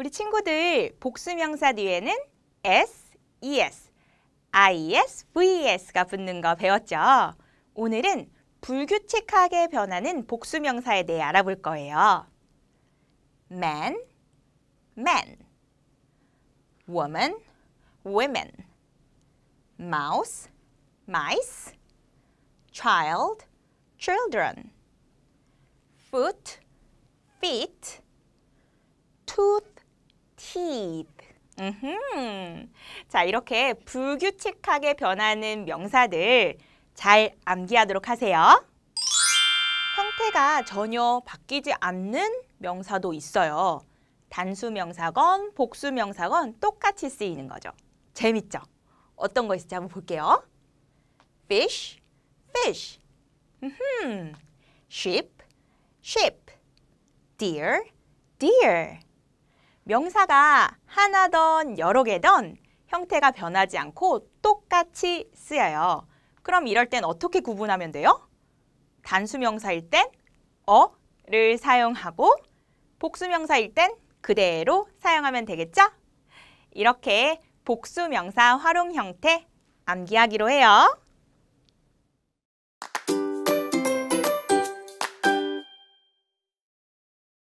우리 친구들 복수명사 뒤에는 s, es, is, ves가 붙는 거 배웠죠? 오늘은 불규칙하게 변하는 복수명사에 대해 알아볼 거예요. man, man, woman, women, mouse, mice, child, children, foot, feet, t e e t 음흠. 자, 이렇게 불규칙하게 변하는 명사들 잘 암기하도록 하세요. 형태가 전혀 바뀌지 않는 명사도 있어요. 단수 명사건 복수 명사건 똑같이 쓰이는 거죠. 재밌죠? 어떤 거 있을지 한번 볼게요. fish, fish. 음흠. sheep, sheep. deer, deer. 명사가 하나던 여러 개던 형태가 변하지 않고 똑같이 쓰여요. 그럼 이럴 땐 어떻게 구분하면 돼요? 단수명사일 땐 어 를 사용하고 복수명사일 땐 그대로 사용하면 되겠죠? 이렇게 복수명사 활용 형태 암기하기로 해요.